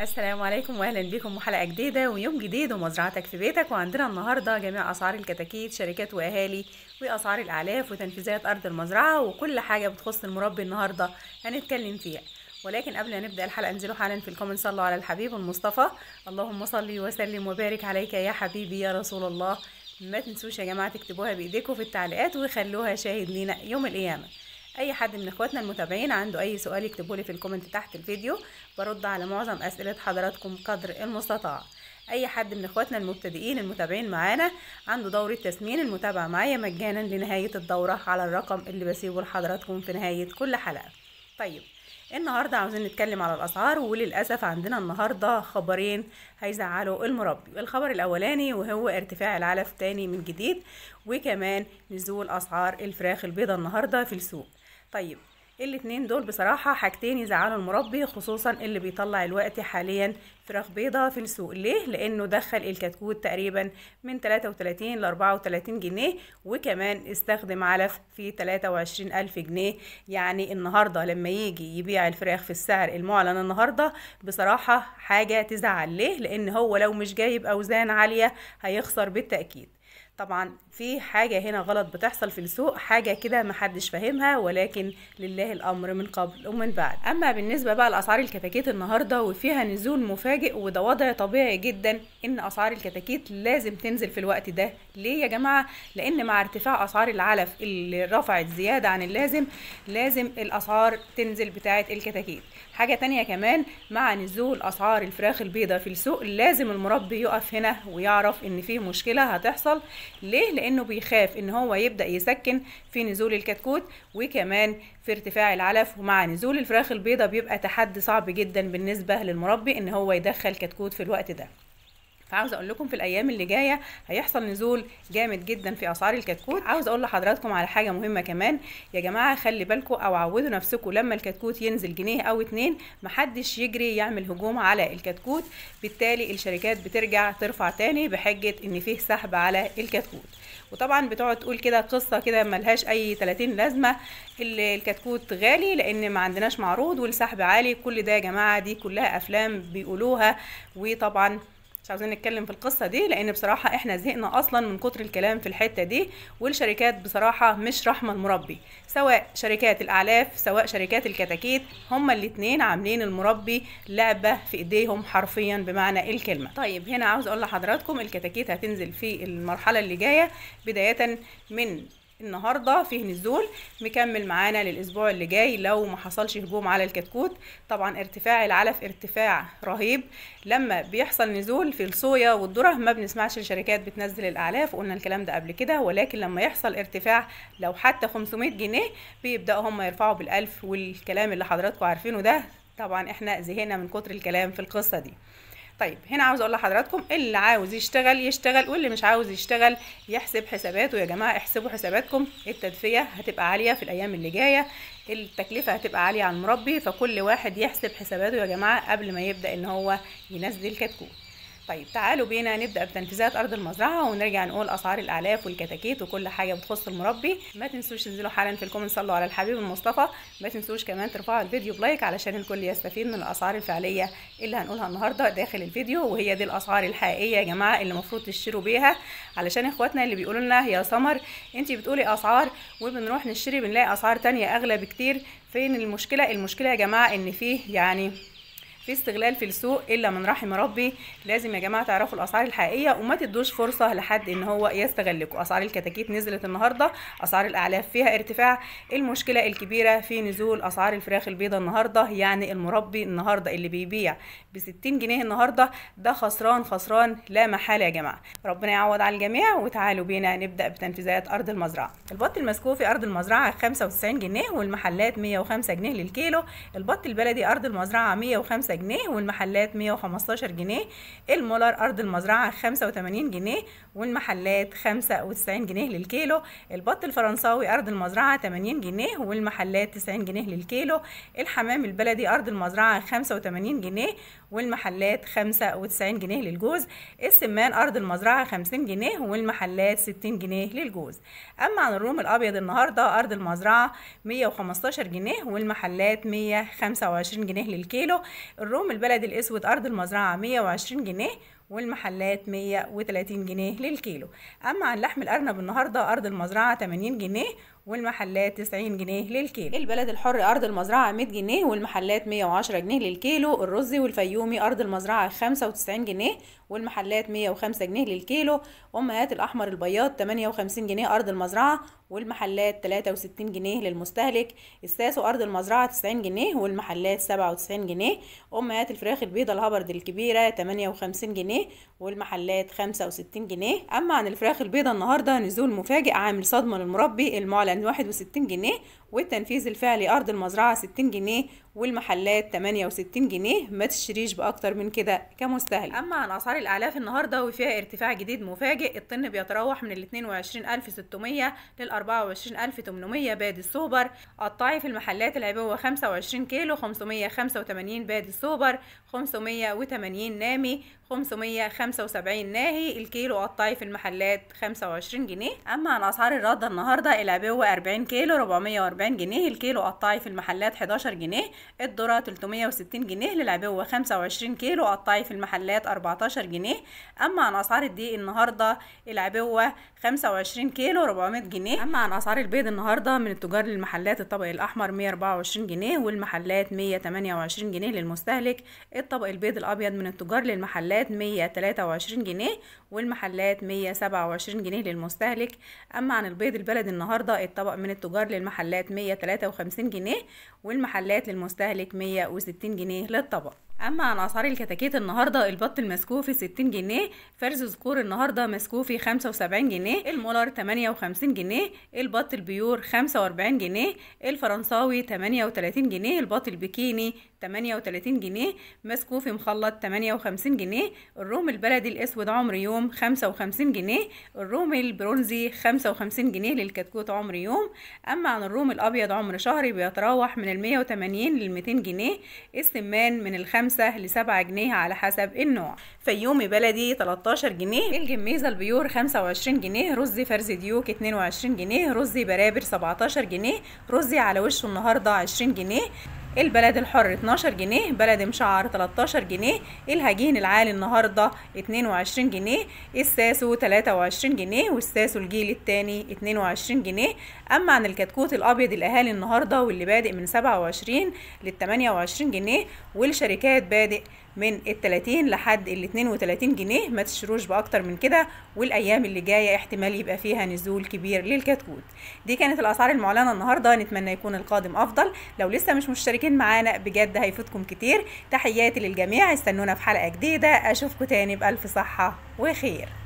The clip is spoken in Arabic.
السلام عليكم واهلا بكم وحلقه جديده ويوم جديد ومزرعتك في بيتك وعندنا النهارده جميع اسعار الكتاكيت شركات واهالي واسعار الاعلاف وتنفيذات ارض المزرعه وكل حاجه بتخص المربي النهارده هنتكلم فيها ولكن قبل ما نبدا الحلقه انزلوا حالا في الكومنت صلوا على الحبيب المصطفى اللهم صل وسلم وبارك عليك يا حبيبي يا رسول الله ما تنسوش يا جماعه تكتبوها بايديكم في التعليقات وخلوها شاهد لينا يوم القيامه اي حد من اخواتنا المتابعين عنده اي سؤال يكتبوه لي في الكومنت تحت الفيديو برد على معظم اسئله حضراتكم قدر المستطاع اي حد من اخواتنا المبتدئين المتابعين معانا عنده دورة تسمين المتابعة معايا مجانا لنهاية الدورة على الرقم اللي بسيبه لحضراتكم في نهاية كل حلقة طيب النهاردة عاوزين نتكلم على الأسعار وللأسف عندنا النهاردة خبرين هيزعلوا المربي الخبر الأولاني وهو ارتفاع العلف تاني من جديد وكمان نزول أسعار الفراخ البيضاء النهاردة في السوق طيب الاتنين دول بصراحة حاجتين يزعلوا المربي خصوصا اللي بيطلع الوقت حاليا فراخ بيضة في السوق ليه؟ لأنه دخل الكتكوت تقريبا من 33 ل 34 جنيه وكمان استخدم علف في 23 ألف جنيه يعني النهاردة لما يجي يبيع الفراخ في السعر المعلن النهاردة بصراحة حاجة تزعل ليه؟ لأن هو لو مش جايب أوزان عالية هيخسر بالتأكيد طبعا في حاجة هنا غلط بتحصل في السوق حاجة كده محدش فاهمها ولكن لله الأمر من قبل ومن بعد أما بالنسبة بقى لأسعار الكتاكيت النهاردة وفيها نزول مفاجئ وده وضع طبيعي جدا إن أسعار الكتاكيت لازم تنزل في الوقت ده ليه يا جماعة لأن مع ارتفاع أسعار العلف اللي رفعت زيادة عن اللازم لازم الأسعار تنزل بتاعة الكتاكيت حاجة تانية كمان مع نزول أسعار الفراخ البيضة في السوق لازم المربي يقف هنا ويعرف إن في مشكلة هتحصل ليه لانه بيخاف ان هو يبدا يسكن في نزول الكتكوت وكمان في ارتفاع العلف ومع نزول الفراخ البيضة بيبقى تحدي صعب جدا بالنسبة للمربي ان هو يدخل كتكوت في الوقت ده فعاوزه اقول لكم في الايام اللي جايه هيحصل نزول جامد جدا في اسعار الكتكوت عاوزه اقول لحضراتكم على حاجه مهمه كمان يا جماعه خلي بالكم او عودوا نفسكم لما الكتكوت ينزل جنيه او اتنين محدش يجري يعمل هجوم على الكتكوت بالتالي الشركات بترجع ترفع تاني بحجه ان فيه سحب على الكتكوت وطبعا بتقعد تقول كده قصه كده ملهاش اي 30 لازمه الكتكوت غالي لان ما عندناش معروض والسحب عالي كل ده يا جماعه دي كلها افلام بيقولوها وطبعا مش عاوزين نتكلم في القصه دي لان بصراحه احنا زهقنا اصلا من كتر الكلام في الحته دي والشركات بصراحه مش رحمه المربي سواء شركات الاعلاف سواء شركات الكتاكيت هما الاثنين عاملين المربي لعبه في ايديهم حرفيا بمعنى الكلمه طيب هنا عاوز اقول لحضراتكم الكتاكيت هتنزل في المرحله اللي جايه بدايه من النهارده فيه نزول مكمل معانا للاسبوع اللي جاي لو ما حصلش هجوم على الكتكوت طبعا ارتفاع العلف ارتفاع رهيب لما بيحصل نزول في الصويا والذره ما بنسمعش الشركات بتنزل الاعلاف وقلنا الكلام ده قبل كده ولكن لما يحصل ارتفاع لو حتى 500 جنيه بيبداوا هم يرفعوا بالالف والكلام اللي حضراتكم عارفينه ده طبعا احنا زهقنا من كتر الكلام في القصه دي طيب هنا عاوز اقول لحضراتكم اللي عاوز يشتغل يشتغل واللي مش عاوز يشتغل يحسب حساباته يا جماعه احسبوا حساباتكم التدفئه هتبقى عاليه في الايام اللي جايه التكلفه هتبقى عاليه على المربي فكل واحد يحسب حساباته يا جماعه قبل ما يبدا ان هو ينزل كتكوت طيب تعالوا بينا نبدا بتنفيذات ارض المزرعه ونرجع نقول اسعار الاعلاف والكتاكيت وكل حاجه بتخص المربي ما تنسوش تنزلوا حالا في الكومنت صلوا على الحبيب المصطفى ما تنسوش كمان ترفعوا الفيديو بلايك علشان الكل يستفيد من الاسعار الفعليه اللي هنقولها النهارده داخل الفيديو وهي دي الاسعار الحقيقيه يا جماعه اللي المفروض تشتروا بيها علشان اخواتنا اللي بيقولوا لنا يا سمر انت بتقولي اسعار وبنروح نشتري بنلاقي اسعار تانية اغلى بكتير فين المشكله المشكله يا جماعه ان فيه يعني في استغلال في السوق الا من رحم ربي لازم يا جماعه تعرفوا الاسعار الحقيقيه وما تدوش فرصه لحد ان هو يستغلكوا اسعار الكتاكيت نزلت النهارده اسعار الاعلاف فيها ارتفاع المشكله الكبيره في نزول اسعار الفراخ البيضاء النهارده يعني المربي النهارده اللي بيبيع ب 60 جنيه النهارده ده خسران خسران لا محاله يا جماعه ربنا يعوض على الجميع وتعالوا بينا نبدا بتنفيذات ارض المزرعه البط المسكوف في ارض المزرعه 95 جنيه والمحلات 105 جنيه للكيلو البط البلدي ارض المزرعه 105 جنيه والمحلات 115 جنيه المولر أرض المزرعة 85 جنيه والمحلات 95 جنيه للكيلو البط الفرنساوي أرض المزرعة 80 جنيه والمحلات 90 جنيه للكيلو الحمام البلدي أرض المزرعة 85 جنيه والمحلات 95 جنيه للجوز السمان أرض المزرعة 50 جنيه والمحلات 60 جنيه للجوز أما عن الروم الأبيض النهاردة أرض المزرعة 115 جنيه والمحلات 125 جنيه للكيلو الروم البلد الاسود ارض المزرعه 120 جنيه والمحلات 130 جنيه للكيلو اما عن لحم الارنب النهارده ارض المزرعه 80 جنيه والمحلات 90 جنيه للكيلو البلد الحر ارض المزرعه 100 جنيه والمحلات 110 جنيه للكيلو الرز والفيومي ارض المزرعه 95 جنيه والمحلات 105 جنيه للكيلو امهات الاحمر البياض 58 جنيه ارض المزرعه والمحلات 63 جنيه للمستهلك الساسو ارض المزرعه 90 جنيه والمحلات 97 جنيه امهات الفراخ البيضه الهبرد الكبيره 58 جنيه والمحلات 65 جنيه اما عن الفراخ البيضه النهارده نزول مفاجئ عامل صدمه للمربي المعلن يعني 61 جنيه والتنفيذ الفعلي أرض المزرعة 60 جنيه والمحلات 68 جنيه ما تشتريش بأكتر من كده كمستهلك أما عن أسعار الأعلاف النهاردة وفيها ارتفاع جديد مفاجئ الطن بيتراوح من ال 22600 لل 24800 بادي السوبر قطعي في المحلات العبوة 25 كيلو 585 بادي السوبر 580 نامي 575 ناهي الكيلو قطعي في المحلات 25 جنيه أما عن أسعار الردة النهاردة العبوة 40 كيلو 440 40 جنيه الكيلو قطعي في المحلات 11 جنيه الذرة 360 جنيه للعبوة 25 كيلو قطعي في المحلات 14 جنيه أما عن أسعار الدقيق النهاردة العبوة 25 كيلو 400 جنيه أما عن أسعار البيض النهاردة من التجار للمحلات الطبق الأحمر 124 جنيه والمحلات 128 جنيه للمستهلك الطبق البيض الأبيض من التجار للمحلات 123 جنيه والمحلات 127 جنيه للمستهلك أما عن البيض البلدي النهاردة الطبق من التجار للمحلات 153 جنيه والمحلات للمستهلك 160 جنيه للطبق اما عن اسعار الكتاكيت النهارده البط المسكوه في 60 جنيه فرز ذكور النهارده مسكوه في 75 جنيه المولر 58 جنيه البط البيور 45 جنيه الفرنساوي 38 جنيه البط البكيني 38 جنيه مسكوفي مخلط 58 جنيه الروم البلدي الاسود عمر يوم 55 جنيه الروم البرونزي 55 جنيه للكتكوت عمر يوم اما عن الروم الابيض عمر شهري بيتراوح من ال 180 لل 200 جنيه السمان من ال خمسة لسبعة جنيه على حسب النوع فيومي بلدي 13 جنيه الجميزة البيور 25 جنيه رزي فرز ديوك 22 جنيه رزي برابر 17 جنيه رزي على وشه النهاردة 20 جنيه البلد الحر 12 جنيه بلد مشعر 13 جنيه الهجين العالي النهارده 22 جنيه الساسو 23 جنيه والساسو الجيل الثاني 22 جنيه اما عن الكتكوت الابيض الاهالي النهارده واللي بادئ من 27 لل 28 جنيه والشركات بادئ من ال 30 لحد ال 32 جنيه ما تشتروش باكتر من كده والايام اللي جايه احتمال يبقى فيها نزول كبير للكتكوت دي كانت الاسعار المعلنه النهارده نتمنى يكون القادم افضل لو لسه مش مشترك لكن معانا بجد هيفوتكم كتير تحياتي للجميع استنونا في حلقه جديده اشوفكم تاني بالف صحه وخير